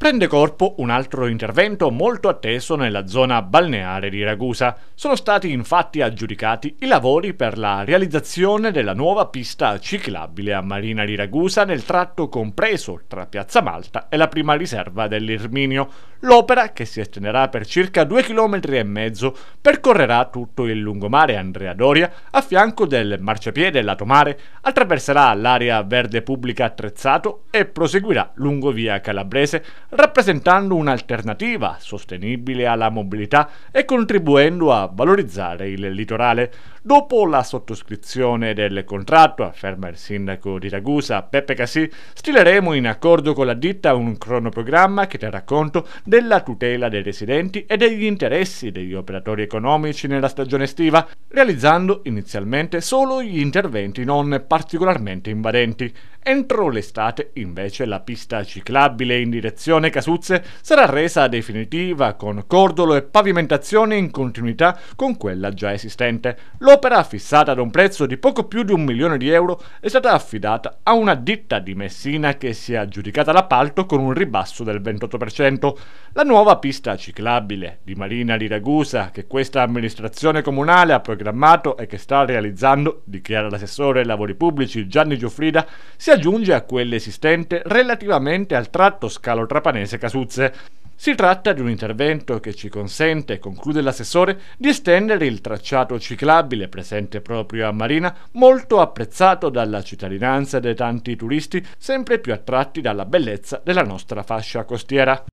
prende corpo un altro intervento molto atteso nella zona balneare di Ragusa. Sono stati infatti aggiudicati i lavori per la realizzazione della nuova pista ciclabile a Marina di Ragusa nel tratto compreso tra Piazza Malta e la prima riserva dell'Irminio. L'opera, che si estenderà per circa due km e mezzo, percorrerà tutto il lungomare Andrea Doria a fianco del marciapiede lato mare, attraverserà l'area verde pubblica attrezzato e proseguirà lungo via Calabrese rappresentando un'alternativa sostenibile alla mobilità e contribuendo a valorizzare il litorale. Dopo la sottoscrizione del contratto, afferma il sindaco di Ragusa, Peppe Cassì, stileremo in accordo con la ditta un cronoprogramma che terrà conto della tutela dei residenti e degli interessi degli operatori economici nella stagione estiva, realizzando inizialmente solo gli interventi non particolarmente invadenti. Entro l'estate, invece, la pista ciclabile in direzione stazione Casuzze sarà resa definitiva con cordolo e pavimentazione in continuità con quella già esistente. L'opera, fissata ad un prezzo di poco più di un milione di euro, è stata affidata a una ditta di Messina che si è aggiudicata l'appalto con un ribasso del 28%. La nuova pista ciclabile di Marina di Ragusa, che questa amministrazione comunale ha programmato e che sta realizzando, dichiara l'assessore ai lavori pubblici Gianni Giuffrida, si aggiunge a quella esistente relativamente al tratto scalo trapani Campanese Casuzze. Si tratta di un intervento che ci consente, conclude l'assessore, di estendere il tracciato ciclabile presente proprio a Marina, molto apprezzato dalla cittadinanza e dai tanti turisti, sempre più attratti dalla bellezza della nostra fascia costiera.